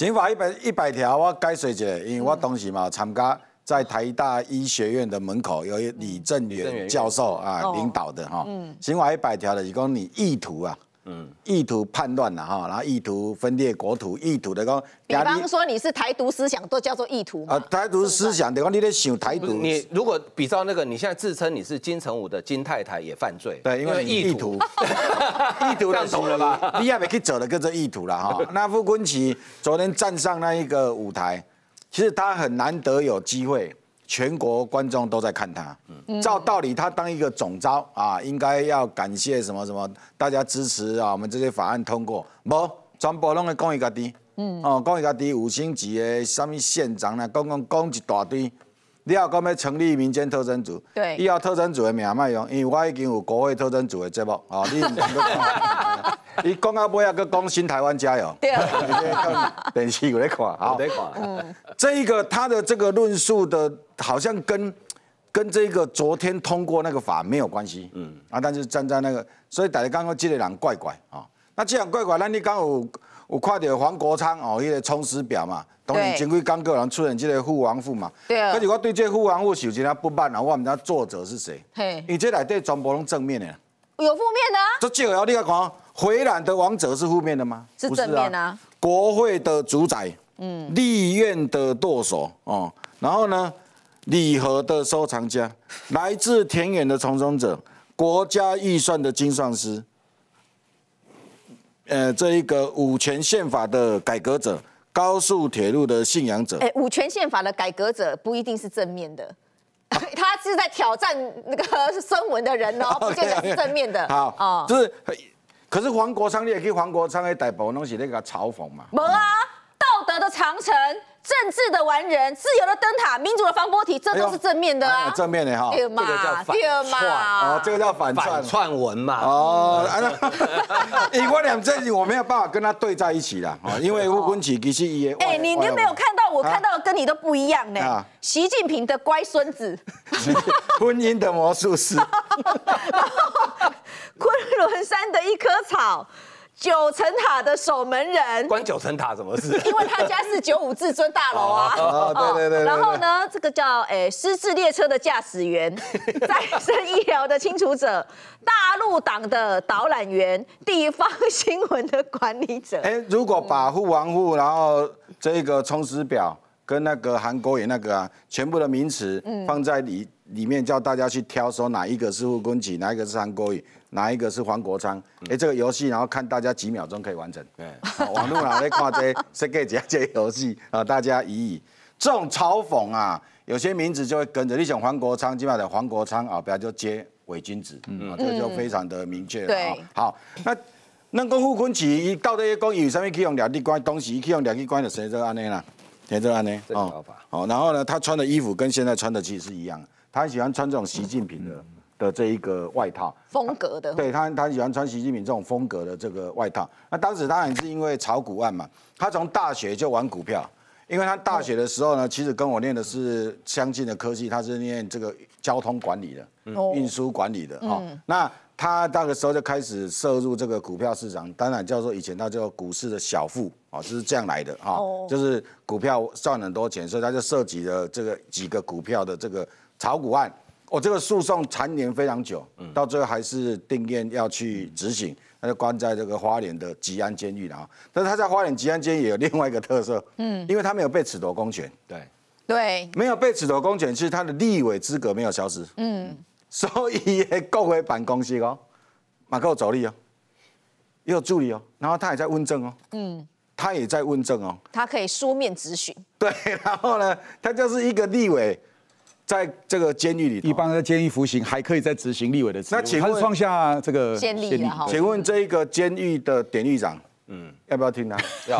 刑法一百一百条，我该一下，因为我当时嘛参加在台大医学院的门口，由李正元教授啊领导的哈。刑法一百条的，如果你意图啊。意图叛乱了哈，然后意图分裂国土，意图的讲。比方说你是台独思想，都叫做意图。啊，台独思想的讲，你在想台独。你如果比照那个，你现在自称你是金城武的金太太，也犯罪。对，因为意图，意图 认同了吧？你还没去走的，各种意图了哈。那傅昆奇昨天站上那一个舞台，其实他很难得有机会。全国观众都在看他，照道理他当一个总招啊，应该要感谢什么什么，大家支持啊，我们这些法案通过，无，全部拢会讲伊家己，哦，讲伊家己五星级的什么县长啦，讲讲讲一大堆，你要讲要成立民间特征组，对，又要特征组的名卖用，因为我已经有国会特征组的节目，哦，你。伊 讲到尾啊，搁讲新台湾加油，对啊，电视我咧看，好，我咧看。嗯，这一个他的这个论述的，好像跟跟这个昨天通过那个法没有关系。嗯，啊，但是站在那个，所以大家刚刚这个人怪怪啊，那既然怪怪，那你刚有有看到黄国昌哦，迄个充实表嘛，当年曾经刚个人出现这个父王富嘛。对啊。可是我对这父王是有一点不满啊，我问知家作者是谁？嘿，伊这来对全部拢正面的，有负面的？啊。这少啊，你来看。回揽的王者是负面的吗？是正面啊！国会的主宰，嗯，立院的舵手哦，然后呢，礼盒的收藏家，来自田野的从中者，国家预算的精算师，呃，这一个五权宪法的改革者，高速铁路的信仰者，哎，五权宪法的改革者不一定是正面的，他是在挑战那个声文的人哦，不见得是正面的。好哦，就是。可是黄国昌，你也以黄国昌的代表，侬是那个嘲讽嘛？没啊，道德的长城，政治的完人，自由的灯塔，民主的防波堤，这都是正面的啊！正面的哈，这个叫反串串文嘛？哦，一国两制，我没有办法跟他对在一起啦，因为吴坤启其实也……哎，你你没有看到我看到跟你都不一样呢？习近平的乖孙子，婚姻的魔术师。昆仑山的一棵草，九层塔的守门人，关九层塔什么事？因为他家是九五至尊大楼啊！对对对。然后呢，这个叫诶，失智列车的驾驶员，再 生医疗的清除者，大陆党的导览员，地方新闻的管理者。哎，如果把护王户，然后这个充实表。跟那个韩国语那个啊，全部的名词放在里里面，叫大家去挑，说哪一个是傅君举，哪一个是韩国语，哪一个是黄国昌。哎，这个游戏，然后看大家几秒钟可以完成。对，网络上在看到设计这样这游戏啊？大家以以这种嘲讽啊，有些名字就会跟着。你想黄国昌，基本上黄国昌啊，不要就接伪君子啊，这个就非常的明确了。好，那那傅君举到底讲有啥咪可以用两地关东西，可以用两地关就实质就安尼啦。田正安呢？哦，好，然后呢，他穿的衣服跟现在穿的其实一样，他喜欢穿这种习近平的的这一个外套风格的。对他，他喜欢穿习近平这种风格的这个外套。那当时他也是因为炒股案嘛，他从大学就玩股票。因为他大学的时候呢，其实跟我念的是相近的科技，他是念这个交通管理的，运输管理的啊。那他那个时候就开始涉入这个股票市场，当然叫做以前他叫股市的小富啊，就是这样来的哦。就是股票赚很多钱，所以他就涉及了这个几个股票的这个炒股案。哦，这个诉讼缠绵非常久，到最后还是定谳要去执行。他就关在这个花莲的吉安监狱然哈，但是他在花莲吉安监狱也有另外一个特色，嗯，因为他没有被褫夺公权，对，对，没有被褫夺公权，是他的立委资格没有消失，嗯，所以也够回办公室哦，马购走力哦，有助理哦，然后他也在问政哦，嗯，他也在问政哦，他可以书面咨询，对，然后呢，他就是一个立委。在这个监狱里，一般在监狱服刑，还可以再执行立委的职那请问放下这个监狱啊？请问这一个监狱的典狱长，嗯，要不要听他？要，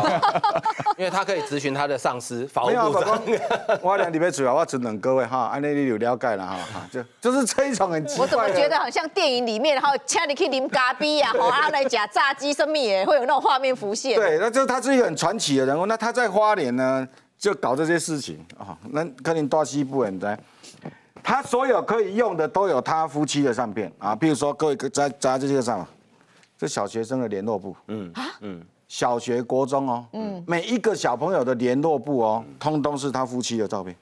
因为他可以咨询他的上司。法务部长。花莲里面主要我只能各位哈，安内你有了解了哈，就就是这一种很。奇怪。我怎么觉得好像电影里面，然后枪里去以淋咖喱呀，哈，拿来炸炸鸡生米耶，会有那种画面浮现。对，那就他是一个很传奇的人物。那他在花莲呢，就搞这些事情啊，那可能大西部很在。他所有可以用的都有他夫妻的相片啊，譬如说各位在在这些上这小学生的联络部，嗯啊嗯，小学、国中哦，嗯，每一个小朋友的联络部哦，通通是他夫妻的照片。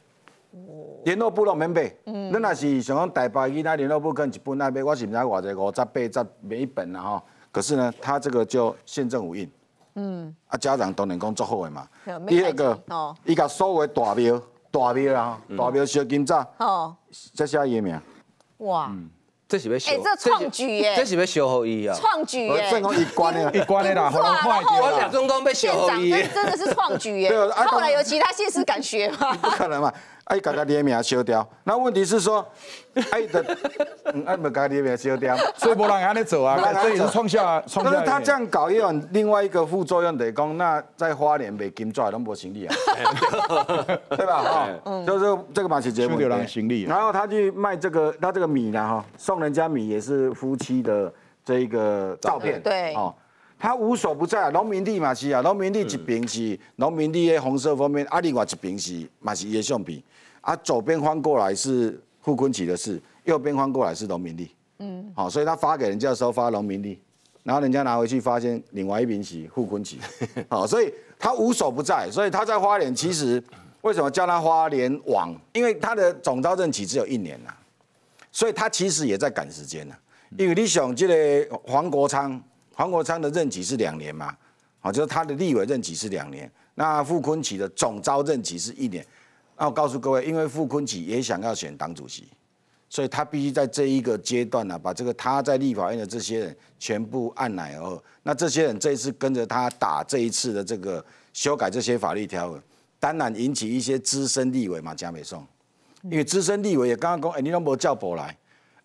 联络部都没被，那那是想讲大包？其他联络部跟一本那边，我是不知偌济五十八只每一本了哈。可是呢，他这个就现政府印，嗯，啊家长都能工做好的嘛。第二个，哦，伊个所谓大标。大庙啊，大庙烧金吒。哦，这写伊名。哇，这是要烧？哎，这创举耶！这是要烧好裔啊！创举耶！一关的，一 关被 真的是创举耶！后来有其他县市敢学吗？不可能嘛！哎，嘎刚店面也烧掉，那问题是说，哎的，俺嘎刚刚店面烧掉，所以没人安尼做啊，这也是创创下。可是他这样搞也有另外一个副作用，得讲，那在花莲被金抓，都无行李啊，对吧？哈，就是这个马戏节目，没有行李。然后他去卖这个，他这个米呢？哈，送人家米也是夫妻的这个照片，对，哦。他无所不在，啊，农民地嘛是啊，农民地一边是农民地的红色方面，啊另外一边是嘛是一个相比，啊左边翻过来是傅昆旗的事，右边翻过来是农民地，嗯，好，所以他发给人家的时候发农民地，然后人家拿回去发现另外一兵是傅昆旗，啊，所以他无所不在，所以他在花莲其实为什么叫他花莲网？因为他的总招任期只有一年呐，所以他其实也在赶时间呐，因为你想这个黄国昌。黄国昌的任期是两年嘛？好，就是他的立委任期是两年。那傅昆萁的总招任期是一年。那我告诉各位，因为傅昆萁也想要选党主席，所以他必须在这一个阶段呢，把这个他在立法院的这些人全部按奶后。那这些人这一次跟着他打这一次的这个修改这些法律条文，当然引起一些资深立委嘛，加美颂，因为资深立委也刚刚讲，哎，你都不叫我来。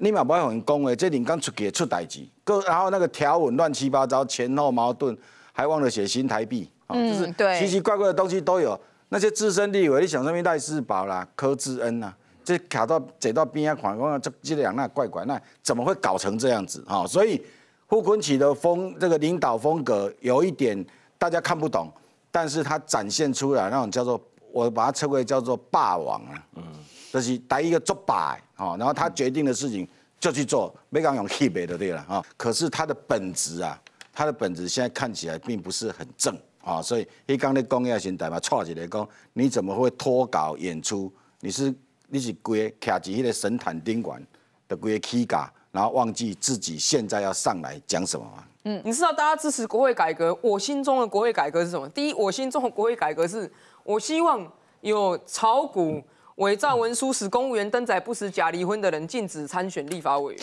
你嘛不会很讲话，这领刚出给出代志，各然后那个条文乱七八糟，前后矛盾，还忘了写新台币，啊、就是奇奇怪怪的东西都有。那些资深立委，你想什么赖世宝啦、柯志恩呐，这卡到走到边啊，看啊，这这两那怪怪那，怎么会搞成这样子啊？所以胡坤起的风，这个领导风格有一点大家看不懂，但是他展现出来，那种叫做我把它称为叫做霸王啊，嗯。就是带一个作摆，哦，然后他决定的事情就去做，没讲用 h e p 的对了，啊。可是他的本质啊，他的本质现在看起来并不是很正，啊，所以一刚的工业型代嘛，乍起来讲，你怎么会脱稿演出？你是你是归卡基个神坦丁馆的归 Kga，然后忘记自己现在要上来讲什么吗？嗯，你知道大家支持国会改革，我心中的国会改革是什么？第一，我心中的国会改革是，我希望有炒股。伪造文书使公务员登载不实假离婚的人禁止参选立法委员。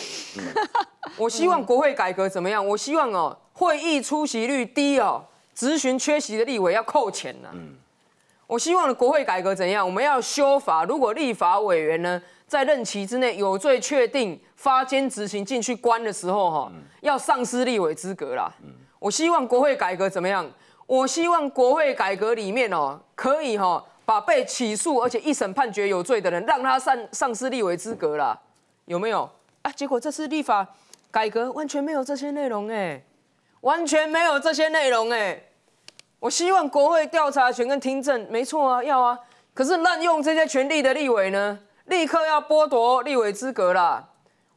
我希望国会改革怎么样？我希望哦，会议出席率低哦，咨询缺席的立委要扣钱呢。我希望的国会改革怎样？我们要修法，如果立法委员呢，在任期之内有罪确定发监执行进去关的时候哈，要丧失立委资格啦。我希望国会改革怎么样？我希望国会改革里面哦，可以哈。把被起诉而且一审判决有罪的人，让他丧丧失立委资格了，有没有啊？结果这次立法改革完全没有这些内容哎，完全没有这些内容哎。我希望国会调查权跟听证，没错啊，要啊。可是滥用这些权利的立委呢，立刻要剥夺立委资格啦。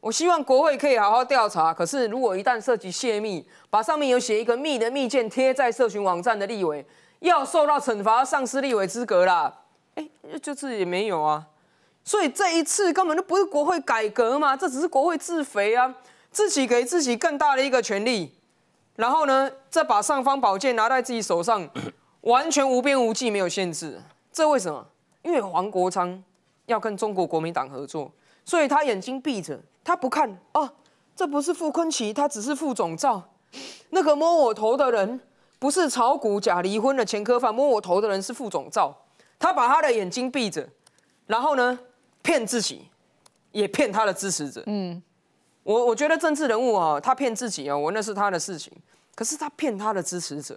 我希望国会可以好好调查，可是如果一旦涉及泄密，把上面有写一个密的密件贴在社群网站的立委。要受到惩罚，丧失立委资格啦！哎，这次也没有啊，所以这一次根本就不是国会改革嘛，这只是国会自肥啊，自己给自己更大的一个权利，然后呢，再把尚方宝剑拿在自己手上，完全无边无际，没有限制。这为什么？因为黄国昌要跟中国国民党合作，所以他眼睛闭着，他不看啊，这不是傅昆奇，他只是傅总召，那个摸我头的人。不是炒股假离婚的前科犯，摸我头的人是副总赵，他把他的眼睛闭着，然后呢骗自己，也骗他的支持者。嗯，我我觉得政治人物啊，他骗自己啊，我那是他的事情，可是他骗他的支持者，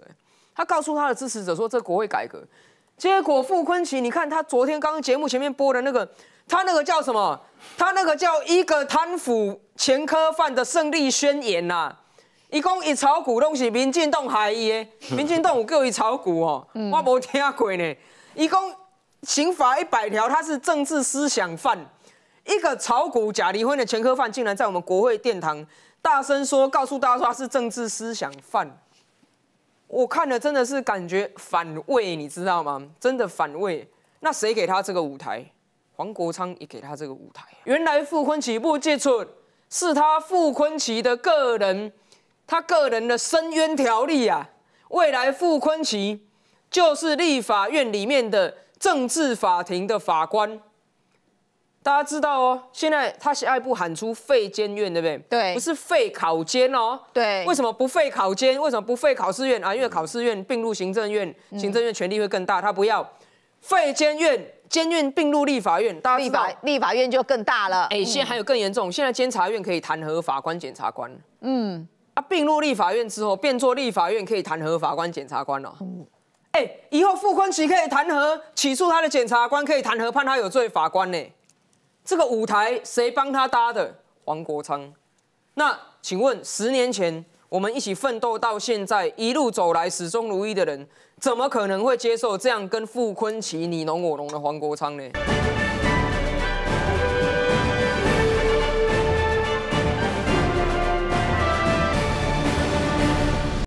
他告诉他的支持者说这国会改革，结果傅昆奇，你看他昨天刚刚节目前面播的那个，他那个叫什么？他那个叫一个贪腐前科犯的胜利宣言呐。伊讲伊炒股拢是民进党害伊的，民进党有教伊炒股哦，我无听过呢。伊讲刑法一百条，他是政治思想犯。一个炒股假离婚的前科犯，竟然在我们国会殿堂大声说，告诉大家他是政治思想犯，我看了真的是感觉反胃，你知道吗？真的反胃。那谁给他这个舞台？黄国昌也给他这个舞台。原来傅昆奇不接触，是他傅昆奇的个人。他个人的深冤条例啊，未来傅昆琪就是立法院里面的政治法庭的法官。大家知道哦，现在他下一步喊出废监院，对不对？对，不是废考监哦。对。为什么不废考监？为什么不废考试院啊？因为考试院并入行政院，行政院权力会更大，他不要废监院，监院并入立法院，大家立法立法院就更大了。哎，现在还有更严重，现在监察院可以弹劾法官、检察官。嗯。并入立法院之后，变作立法院可以弹劾法官、检察官了。嗯，以后傅昆萁可以弹劾起诉他的检察官，可以弹劾判他有罪法官呢。这个舞台谁帮他搭的？黄国昌。那请问，十年前我们一起奋斗到现在，一路走来始终如一的人，怎么可能会接受这样跟傅昆萁你侬我侬的黄国昌呢？